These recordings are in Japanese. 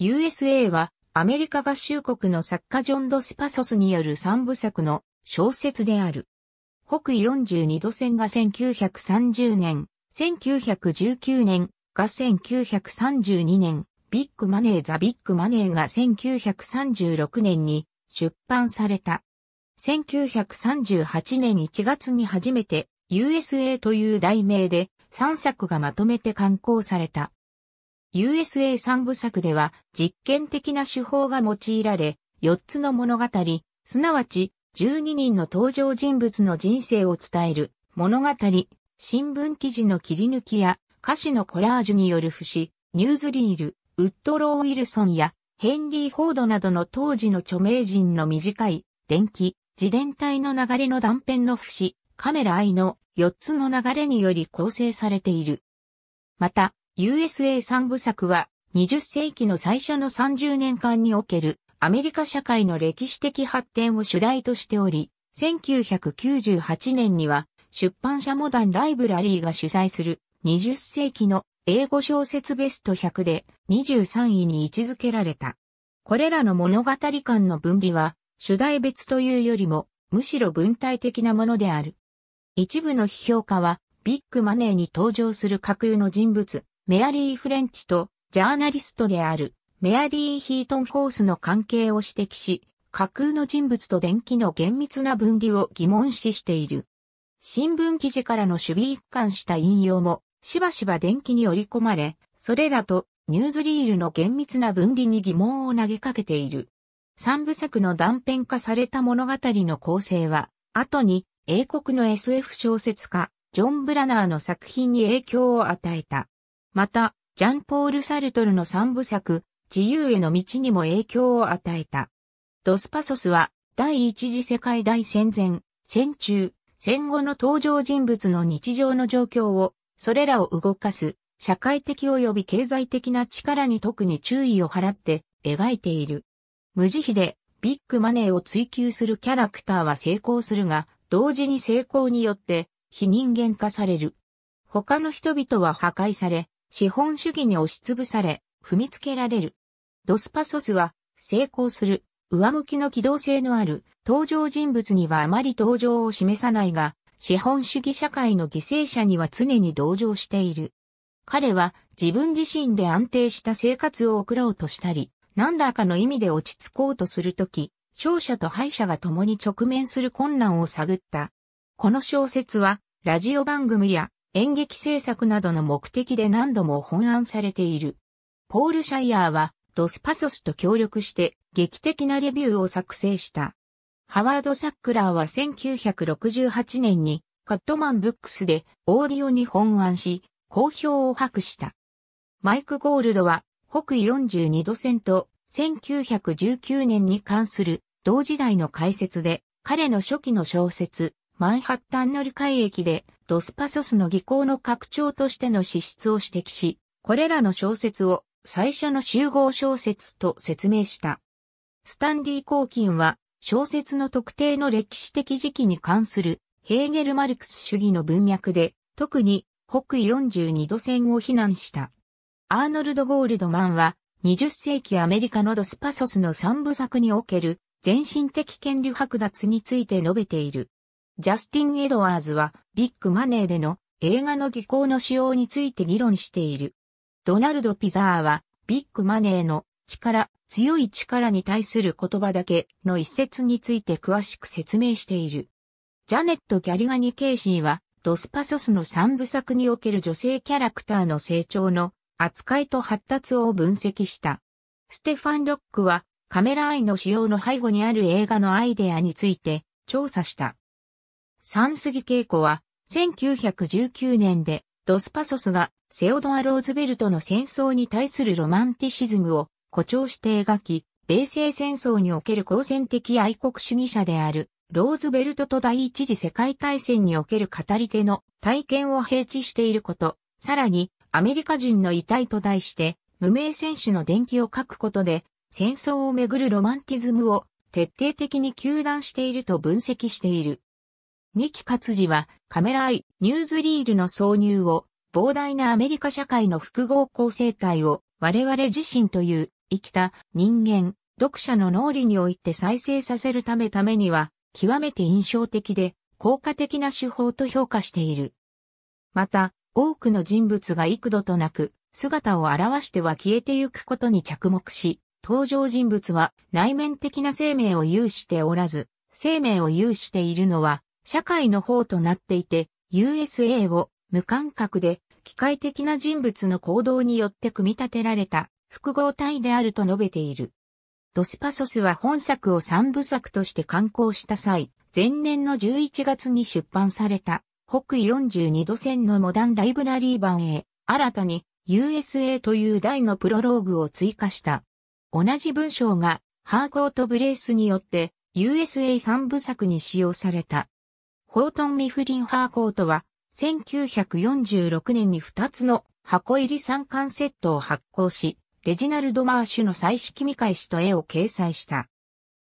USA はアメリカ合衆国の作家ジョン・ドスパソスによる三部作の小説である。北緯42度線が1930年、1919年が1932年、ビッグマネー・ザ・ビッグマネーが1936年に出版された。1938年1月に初めて USA という題名で3作がまとめて刊行された。USA 三部作では実験的な手法が用いられ、四つの物語、すなわち12人の登場人物の人生を伝える物語、新聞記事の切り抜きや歌詞のコラージュによる節、ニューズリール、ウッドロー・ウィルソンやヘンリー・フォードなどの当時の著名人の短い電気、自伝体の流れの断片の節、カメラ愛の四つの流れにより構成されている。また、USA 三部作は20世紀の最初の30年間におけるアメリカ社会の歴史的発展を主題としており、1998年には出版社モダンライブラリーが主催する20世紀の英語小説ベスト100で23位に位置づけられた。これらの物語間の分離は主題別というよりもむしろ文体的なものである。一部の批評家はビッグマネーに登場する架空の人物、メアリー・フレンチとジャーナリストであるメアリー・ヒートン・ホースの関係を指摘し、架空の人物と電気の厳密な分離を疑問視している。新聞記事からの守備一貫した引用も、しばしば電気に織り込まれ、それらとニューズリールの厳密な分離に疑問を投げかけている。三部作の断片化された物語の構成は、後に英国の SF 小説家、ジョン・ブラナーの作品に影響を与えた。また、ジャンポール・サルトルの三部作、自由への道にも影響を与えた。ドスパソスは、第一次世界大戦前、戦中、戦後の登場人物の日常の状況を、それらを動かす、社会的及び経済的な力に特に注意を払って描いている。無慈悲でビッグマネーを追求するキャラクターは成功するが、同時に成功によって非人間化される。他の人々は破壊され、資本主義に押しつぶされ、踏みつけられる。ドスパソスは、成功する、上向きの機動性のある、登場人物にはあまり登場を示さないが、資本主義社会の犠牲者には常に同情している。彼は自分自身で安定した生活を送ろうとしたり、何らかの意味で落ち着こうとするとき、勝者と敗者が共に直面する困難を探った。この小説は、ラジオ番組や演劇制作などの目的で何度も本案されている。ポール・シャイヤーはドスパソスと協力して劇的なレビューを作成した。ハワード・サックラーは1968年にカットマンブックスでオーディオに本案し、好評を博した。マイク・ゴールドは北緯42度線と1919年に関する同時代の解説で彼の初期の小説マンハッタン乗り換え駅でドスパソスの技巧の拡張としての資質を指摘し、これらの小説を最初の集合小説と説明した。スタンリー・コーキンは小説の特定の歴史的時期に関するヘーゲル・マルクス主義の文脈で、特に北緯42度線を非難した。アーノルド・ゴールドマンは20世紀アメリカのドスパソスの三部作における全身的権利剥奪について述べている。ジャスティン・エドワーズは、ビッグマネーでの映画の技巧の使用について議論している。ドナルド・ピザーは、ビッグマネーの力、強い力に対する言葉だけの一節について詳しく説明している。ジャネット・ギャリガニ・ケイシーは、ドスパソスの三部作における女性キャラクターの成長の扱いと発達を分析した。ステファン・ロックは、カメラアイの使用の背後にある映画のアイデアについて調査した。三杉恵子は、1919年で、ドスパソスがセオドア・ローズベルトの戦争に対するロマンティシズムを誇張して描き、米西戦争における好戦的愛国主義者である、ローズベルトと第一次世界大戦における語り手の体験を併置していること、さらに、アメリカ人の遺体と題して、無名戦士の伝記を書くことで、戦争をめぐるロマンティズムを徹底的に糾弾していると分析している。三木勝次はカメラアイ、ニューズリールの挿入を膨大なアメリカ社会の複合構成体を我々自身という生きた人間、読者の脳裏において再生させるためためには極めて印象的で効果的な手法と評価している。また、多くの人物が幾度となく姿を現しては消えてゆくことに着目し、登場人物は内面的な生命を有しておらず、生命を有しているのは社会の方となっていて、USA を無感覚で機械的な人物の行動によって組み立てられた複合体であると述べている。ドスパソスは本作を三部作として刊行した際、前年の11月に出版された北緯42度線のモダンライブラリー版へ、新たに USA という題のプロローグを追加した。同じ文章がハーコーとブレースによって USA 三部作に使用された。ホートン・ミフリン・ハーコートは、1946年に2つの箱入り三冠セットを発行し、レジナルド・マーシュの彩色見返しと絵を掲載した。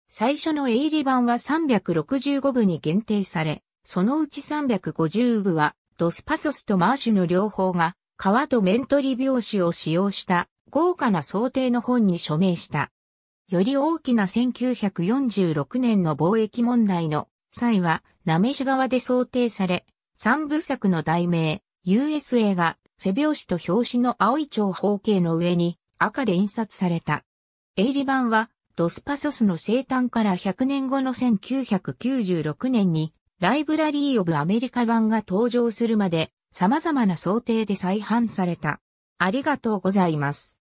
最初の絵入り版は365部に限定され、そのうち350部は、ドスパソスとマーシュの両方が、革と面取り拍子を使用した豪華な想定の本に署名した。より大きな1946年の貿易問題の際は、なめし側で想定され、三部作の題名、USA が背表紙と表紙の青い長方形の上に赤で印刷された。営利版はドスパソスの生誕から100年後の1996年にライブラリー・オブ・アメリカ版が登場するまで様々な想定で再販された。ありがとうございます。